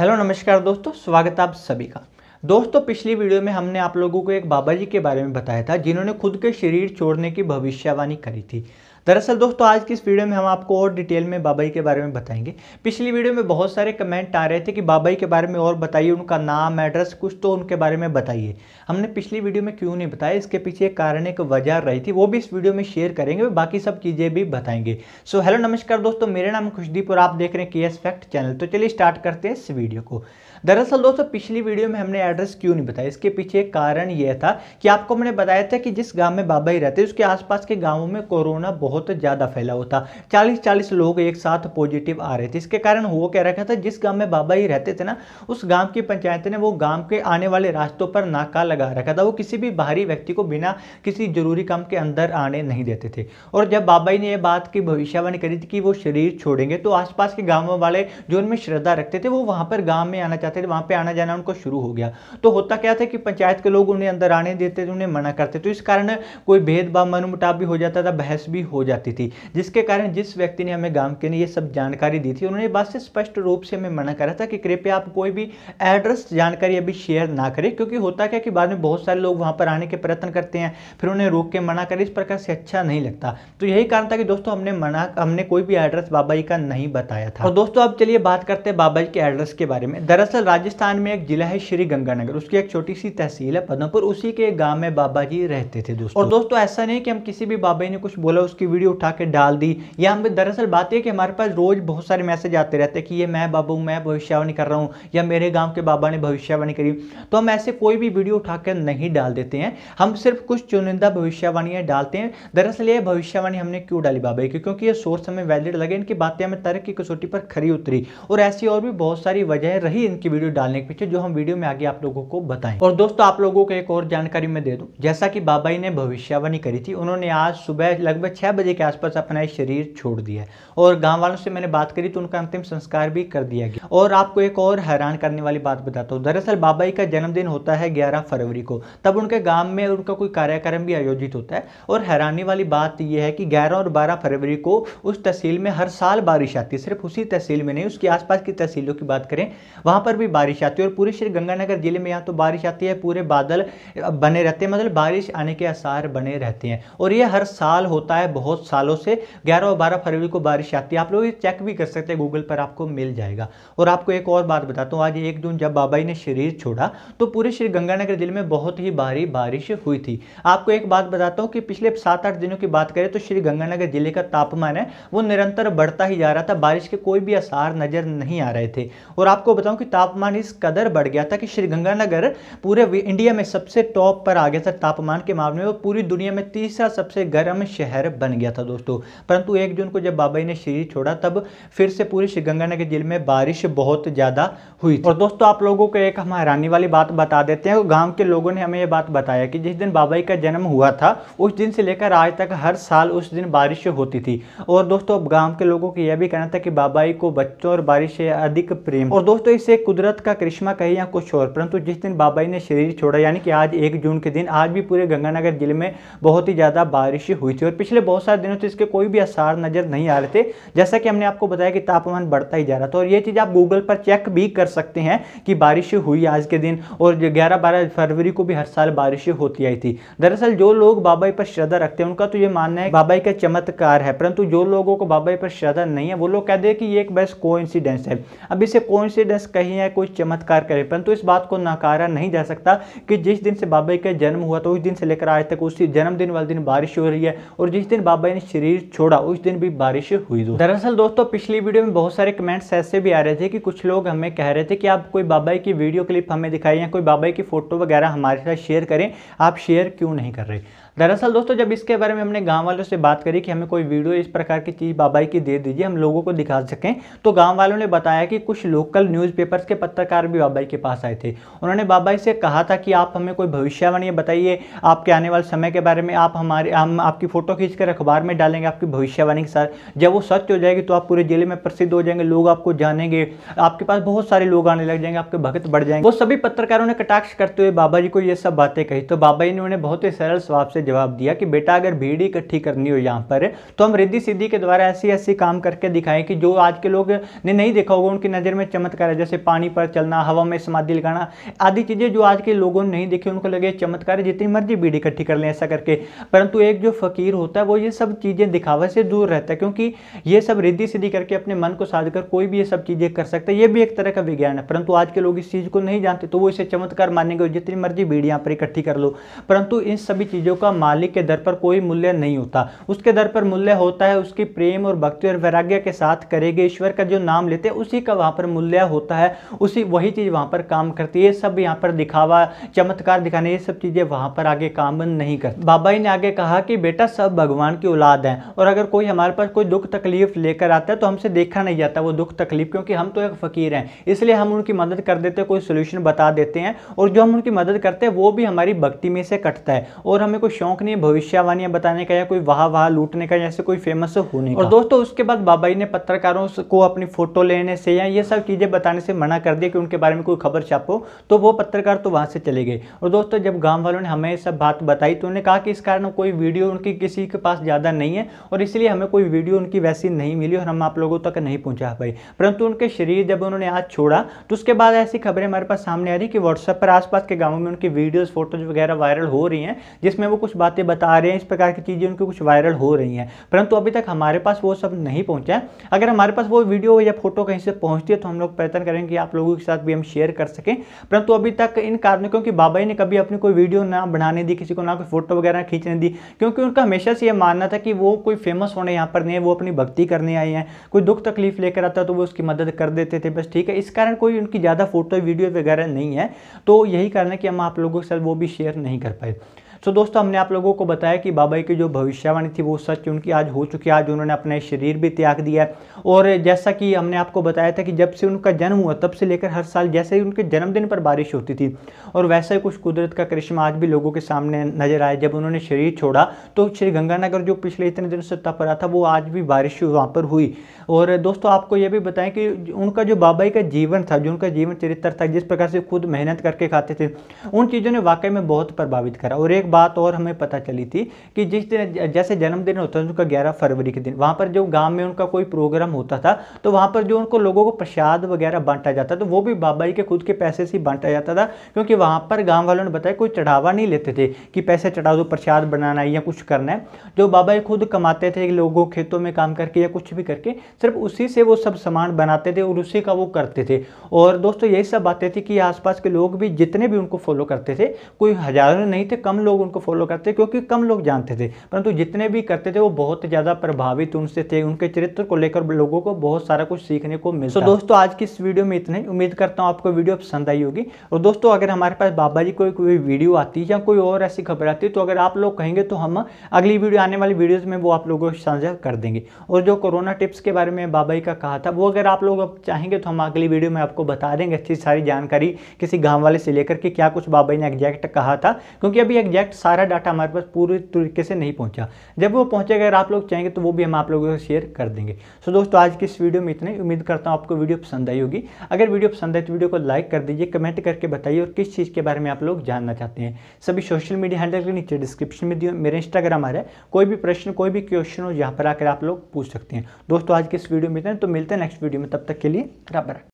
hello नमस्कार दोस्तों स्वागत आप सभी का दोस्तों पिछली वीडियो में हमने आप लोगों को एक बाबा जी के बारे में बताया था जिन्होंने खुद के शरीर छोड़ने की भविष्यवाणी करी थी दरअसल दोस्तों आज की इस वीडियो में हम आपको और डिटेल में बाबाई के बारे में बताएंगे पिछली वीडियो में बहुत सारे कमेंट आ रहे थे कि बाबाई के बारे में और बताइए उनका नाम एड्रेस कुछ तो उनके बारे में बताइए हमने पिछली वीडियो में क्यों नहीं बताया इसके पीछे एक कारण एक वजह रही थी वो भी इस वीडियो में शेयर करेंगे बाकी सब चीज़ें भी बताएंगे सो हेलो नमस्कार दोस्तों मेरा नाम खुशदीप और आप देख रहे हैं के एस फैक्ट चैनल तो चलिए स्टार्ट करते हैं इस वीडियो को दरअसल दोस्तों पिछली वीडियो में हमने एड्रेस क्यों नहीं बताया इसके पीछे कारण यह था कि आपको मैंने बताया था कि जिस गांव में बाबा ही रहते उसके आसपास के गांवों में कोरोना बहुत ज़्यादा फैला हुआ था चालीस चालीस लोग एक साथ पॉजिटिव आ रहे थे इसके कारण वो कह रखा था जिस गाँव में बाबा ही रहते थे ना उस गाँव की पंचायत ने वो गाँव के आने वाले रास्तों पर नाका लगा रखा था वो किसी भी बाहरी व्यक्ति को बिना किसी जरूरी काम के अंदर आने नहीं देते थे और जब बाबा ने यह बात की भविष्यवाणी करी थी कि वो शरीर छोड़ेंगे तो आसपास के गाँव वाले जो उनमें श्रद्धा रखते थे वो वहाँ पर गाँव में आना जाते थे वहाँ पर आना जाना उनको शुरू हो गया तो होता क्या था कि पंचायत के लोग उन्हें अंदर आने देते थे उन्हें मना करते तो इस कारण कोई भेदभाव मनमुटाव भी हो जाता था बहस भी हो जाती थी जिसके कारण जिस व्यक्ति ने हमें गांव के ने ये सब जानकारी दी थी उन्होंने बात से स्पष्ट रूप से हमें मना करा था कि कृपया आप कोई भी एड्रेस जानकारी अभी शेयर ना करें क्योंकि होता क्या कि बाद में बहुत सारे लोग वहाँ पर आने के प्रयत्न करते हैं फिर उन्हें रोक के मना करें इस प्रकार से अच्छा नहीं लगता तो यही कारण था कि दोस्तों हमने मना हमने कोई भी एड्रेस बाबा जी का नहीं बताया था और दोस्तों अब चलिए बात करते हैं बाबा जी के एड्रेस के बारे में दरअसल दरअसल राजस्थान में एक जिला है श्री गंगानगर उसकी एक छोटी सी तहसील है पदमपुर उसी के गांव में बाबा जी रहते थे दोस्तों और दोस्तों ऐसा नहीं कि हम किसी भी बाबा जी ने कुछ बोला उसकी वीडियो उठा के डाल दी या हम दरअसल बात यह कि हमारे पास रोज बहुत सारे मैसेज आते रहते हैं कि ये मैं बाबा हूँ मैं भविष्यवाणी कर रहा हूँ या मेरे गाँव के बाबा ने भविष्यवाणी करी तो हम ऐसे कोई भी वीडियो उठा कर नहीं डाल देते हैं हम सिर्फ कुछ चुनिंदा भविष्यवाणियाँ डालते हैं दरअसल ये भविष्यवाणी हमने क्यों डाली बाबा की क्योंकि ये सोर्स हमें वैलिड लगे इनकी बातें हमें तर्क की कसौटी पर खरी उतरी और ऐसी और भी बहुत सारी वजह रही इनकी की वीडियो डालने के पीछे जो हम वीडियो में आगे आप लोगों को बताएं और दोस्तों आप लोगों को एक और जानकारी मैं दे दूं जैसा कि बाबाई ने भविष्यवाणी करी थी उन्होंने आज सुबह लगभग छह बजे के आसपास अपना शरीर छोड़ दिया और गाँव वालों से मैंने बात करी तो उनका अंतिम संस्कार भी कर दिया गया और आपको एक और हैरान करने वाली बात बताता हूँ दरअसल बाबाई का जन्मदिन होता है ग्यारह फरवरी को तब उनके गाँव में उनका कोई कार्यक्रम भी आयोजित होता है और हैरानी वाली बात यह है कि ग्यारह और बारह फरवरी को उस तहसील में हर साल बारिश आती है सिर्फ उसी तहसील में नहीं उसके आसपास की तहसीलों की बात करें वहां पर भी बारिश आती है और पूरे श्री गंगानगर जिले में यहाँ तो बारिश आती है पूरे बादल बने रहते हैं मतलब बारिश आने के आसार बने रहते हैं और ये हर साल होता है बहुत सालों से ग्यारह और बारह फरवरी को बारिश आती है आप लोग ये चेक भी कर सकते हैं गूगल पर आपको मिल जाएगा और आपको एक और बात बताता हूँ आज एक जून जब बाबाई ने शरीर छोड़ा तो पूरे श्री गंगानगर जिले में बहुत ही भारी बारिश हुई थी आपको एक बात बताता हूँ कि पिछले सात आठ दिनों की बात करें तो श्री गंगानगर जिले का तापमान है वो निरंतर बढ़ता ही जा रहा था बारिश के कोई भी आसार नज़र नहीं आ रहे थे और आपको बताऊं कि ताप तापमान इस कदर बढ़ गया था कि श्रीगंगानगर पूरे इंडिया में सबसे टॉप पर आ गया था तापमान के मामले में पूरी दुनिया में तीसरा सबसे गर्म शहर बन गया था दोस्तों परंतु एक जून को जब बाबाई ने शरीर छोड़ा तब फिर से पूरे श्रीगंगानगर जिले में बारिश बहुत ज़्यादा हुई और दोस्तों आप लोगों को एक हम हैरानी वाली बात बता देते हैं गाँव के लोगों ने हमें यह बात बताया कि जिस दिन बाबाई का जन्म हुआ था उस दिन से लेकर आज तक हर साल उस दिन बारिश होती थी और दोस्तों गांव के लोगों का यह भी कहना था कि बाबाई को बच्चों और बारिश से अधिक प्रेम और दोस्तों इसे कुदरत कुदरत का करिश्मा कहे या कुछ और परंतु जिस दिन बाबाई ने शरीर छोड़ा यानी कि आज एक जून के दिन आज भी पूरे गंगानगर जिले में बहुत ही ज़्यादा बारिश हुई थी और पिछले बहुत सारे दिनों से इसके कोई भी आसार नज़र नहीं आ रहे थे जैसा कि हमने आपको बताया कि तापमान बढ़ता ही जा रहा था और ये चीज़ आप गूगल पर चेक भी कर सकते हैं कि बारिश हुई आज के दिन और ग्यारह बारह फरवरी को भी हर साल बारिश होती आई थी दरअसल जो लोग बाबाई पर श्रद्धा रखते हैं उनका तो ये मानना है बाबाई का चमत्कार है परंतु जो लोगों को बाबाई पर श्रद्धा नहीं है वो लोग कहते हैं कि ये एक बस को है अब इसे कोइंसिडेंस कहीं नहीं है कोई चमत्कार करे परंतु इस बात को नकारा नहीं जा सकता कि जिस दिन से बाबा का जन्म हुआ था उस दिन से लेकर आज तक उसी जन्मदिन वाले दिन बारिश हो रही है और जिस दिन बाबा ने शरीर छोड़ा उस दिन भी बारिश हुई दरअसल दोस्तों पिछली वीडियो में बहुत सारे कमेंट्स ऐसे भी आ रहे थे कि कुछ लोग हमें कह रहे थे कि आप कोई बाबा की वीडियो क्लिप हमें दिखाई या कोई बाबा की फोटो वगैरह हमारे साथ शेयर करें आप शेयर क्यों नहीं कर रहे दरअसल दोस्तों जब इसके बारे में हमने गांव वालों से बात करी कि हमें कोई वीडियो इस प्रकार की चीज़ बाबाई की दे दीजिए हम लोगों को दिखा सकें तो गांव वालों ने बताया कि कुछ लोकल न्यूज़पेपर्स के पत्रकार भी बाबाई के पास आए थे उन्होंने बाबाई से कहा था कि आप हमें कोई भविष्यवाणी बताइए आपके आने वाले समय के बारे में आप हमारे हम आपकी फ़ोटो खींच कर अखबार में डालेंगे आपकी भविष्यवाणी के साथ जब वो सच हो जाएगी तो आप पूरे ज़िले में प्रसिद्ध हो जाएंगे लोग आपको जानेंगे आपके पास बहुत सारे लोग आने लग जाएंगे आपके भगत बढ़ जाएंगे वो सभी पत्रकारों ने कटाक्ष करते हुए बाबा जी को ये सब बातें कही तो बाबा जी ने उन्हें बहुत ही सरल स्वाब से जवाब दिया कि बेटा अगर भीड़ इकट्ठी करनी हो यहाँ पर तो हम रिद्धि सिद्धि के द्वारा ऐसी ऐसी काम करके दिखाएं कि जो आज के लोग ने नहीं देखा होगा उनकी नज़र में चमत्कार है जैसे पानी पर चलना हवा में समाधि लगाना आदि चीज़ें जो आज के लोगों ने नहीं देखी उनको लगे चमत्कार है जितनी मर्जी भीड़ इकट्ठी कर लें ऐसा करके परंतु एक जो फकीर होता है वो ये सब चीज़ें दिखावे से दूर रहता है क्योंकि ये सब रिद्धि सिद्धि करके अपने मन को साध कर कोई भी ये सब चीज़ें कर सकता है ये भी एक तरह का विज्ञान है परंतु आज के लोग इस चीज़ को नहीं जानते तो वो इसे चमत्कार मानेंगे जितनी मर्जी भीड़ यहाँ पर इकट्ठी कर लो परंतु इन सभी चीज़ों का का मालिक के दर पर कोई मूल्य नहीं होता उसके दर पर मूल्य होता है उसकी प्रेम और भक्ति और वैराग्य के साथ करेगी ईश्वर का जो नाम लेते हैं उसी का वहाँ पर मूल्य होता है उसी वही चीज़ वहाँ पर काम करती है सब यहाँ पर दिखावा चमत्कार दिखाने ये सब चीज़ें वहाँ पर आगे काम नहीं करती बाबा जी ने आगे कहा कि बेटा सब भगवान की औलाद है और अगर कोई हमारे पास कोई दुख तकलीफ लेकर आता है तो हमसे देखा नहीं जाता वो दुख तकलीफ क्योंकि हम तो एक फ़कीर हैं इसलिए हम उनकी मदद कर देते कोई सोल्यूशन बता देते हैं और जो हम उनकी मदद करते हैं वो भी हमारी भक्ति में से कटता है और हमें कोई शौक नहीं है भविष्यवाणियां बताने का या कोई वाह वाह लूटने का जैसे कोई फेमस होने का और दोस्तों उसके बाद बाबाई ने पत्रकारों को अपनी फोटो लेने से या ये सब चीज़ें बताने से मना कर दिया कि उनके बारे में कोई खबर छापो तो वो पत्रकार तो वहाँ से चले गए और दोस्तों जब गाँव वालों ने हमें सब बात बताई तो उन्होंने कहा कि इस कारण कोई वीडियो उनकी किसी के पास ज़्यादा नहीं है और इसलिए हमें कोई वीडियो उनकी वैसी नहीं मिली और हम आप लोगों तक नहीं पहुँचा पाई परंतु उनके शरीर जब उन्होंने आज छोड़ा तो उसके बाद ऐसी खबरें हमारे पास सामने आ रही कि व्हाट्सएप पर आसपास के गाँव में उनकी वीडियोज़ फोटोज़ वगैरह वायरल हो रही हैं जिसमें वो कुछ कुछ बातें बता रहे हैं इस प्रकार की चीज़ें उनकी कुछ वायरल हो रही हैं परंतु अभी तक हमारे पास वो सब नहीं पहुँचा है अगर हमारे पास वो वीडियो या फोटो कहीं से पहुँचती है तो हम लोग प्रयत्न करेंगे कि आप लोगों के साथ भी हम शेयर कर सकें परंतु अभी तक इन कारणों क्योंकि बाबा ने कभी अपनी कोई वीडियो ना बनाने दी किसी को ना कोई फोटो वगैरह खींचने दी क्योंकि उनका हमेशा से ये मानना था कि वो कोई फेमस होने यहाँ पर नहीं है वो अपनी भक्ति करने आए हैं कोई दुख तकलीफ लेकर आता तो वो उसकी मदद कर देते थे बस ठीक है इस कारण कोई उनकी ज़्यादा फोटो वीडियो वगैरह नहीं है तो यही कारण है कि हम आप लोगों के साथ वो भी शेयर नहीं कर पाए सो तो दोस्तों हमने आप लोगों को बताया कि बाबा की जो भविष्यवाणी थी वो सच उनकी आज हो चुकी है आज उन्होंने अपना शरीर भी त्याग दिया और जैसा कि हमने आपको बताया था कि जब से उनका जन्म हुआ तब से लेकर हर साल जैसे ही उनके जन्मदिन पर बारिश होती थी और वैसा ही कुछ कुदरत का करिश्मा आज भी लोगों के सामने नजर आया जब उन्होंने शरीर छोड़ा तो श्री गंगानगर जो पिछले इतने दिनों से तप रहा था वो आज भी बारिश वहाँ पर हुई और दोस्तों आपको ये भी बताएं कि उनका जो बाबाई का जीवन था जो उनका जीवन चरित्र था जिस प्रकार से खुद मेहनत करके खाते थे उन चीज़ों ने वाकई में बहुत प्रभावित करा और एक बात और हमें पता चली थी कि जिस दिन जैसे जन्मदिन होता था उनका ग्यारह फरवरी के दिन वहाँ पर जो गाँव में उनका कोई प्रोग्राम होता था तो वहाँ पर जो उनको लोगों को प्रसाद वगैरह बांटा जाता तो वो भी बाबा जी के खुद के पैसे से ही बांटा जाता था क्योंकि वहाँ पर गाँव वालों ने बताया कोई चढ़ावा नहीं लेते थे कि पैसे चढ़ा दो प्रसाद बनाना है या कुछ करना है जो बाबा जी खुद कमाते थे लोगों खेतों में काम करके या कुछ भी करके सिर्फ उसी से वो सब सामान बनाते थे और उसी का वो करते थे और दोस्तों यही सब बातें थी कि आसपास के लोग भी जितने भी उनको फॉलो करते थे कोई हज़ारों नहीं थे कम लोग लोग उनको फॉलो करते क्योंकि कम लोग जानते थे परंतु जितने भी करते थे वो बहुत ज़्यादा प्रभावित उनसे थे उनके चरित्र को लेकर लोगों को बहुत सारा कुछ सीखने को मिलता तो दोस्तों आज की इस वीडियो में इतने उम्मीद करता हूँ आपको वीडियो पसंद आई होगी और दोस्तों अगर हमारे पास बाबा जी कोई कोई वीडियो आती है या कोई और ऐसी खबर आती है तो अगर आप लोग कहेंगे तो हम अगली वीडियो आने वाली वीडियोज़ में वो आप लोगों को साझा कर देंगे और जो कोरोना टिप्स के बारे में बाबा जी का कहा था वो अगर आप लोग अब चाहेंगे तो हम अगली वीडियो में आपको बता देंगे अच्छी सारी जानकारी किसी गाँव वाले से लेकर के क्या कुछ बाबा जी ने एग्जैक्ट कहा था क्योंकि अभी एग्जैक्ट इनफैक्ट सारा डाटा हमारे पास पूरे तरीके से नहीं पहुंचा जब वो पहुंचेगा अगर आप लोग चाहेंगे तो वो भी हम आप लोगों से शेयर कर देंगे सो दोस्तों आज की इस वीडियो में इतना उम्मीद करता हूँ आपको वीडियो पसंद आई होगी अगर वीडियो पसंद आए तो वीडियो को लाइक कर दीजिए कमेंट करके बताइए और किस चीज़ के बारे में आप लोग जानना चाहते हैं सभी सोशल मीडिया हैंडल के नीचे डिस्क्रिप्शन में दिए मेरे इंस्टाग्राम आ रहा है कोई भी प्रश्न कोई भी क्वेश्चन हो यहाँ पर आकर आप लोग पूछ सकते हैं दोस्तों आज की इस वीडियो में इतना तो मिलते हैं नेक्स्ट वीडियो में तब तक के लिए बराबर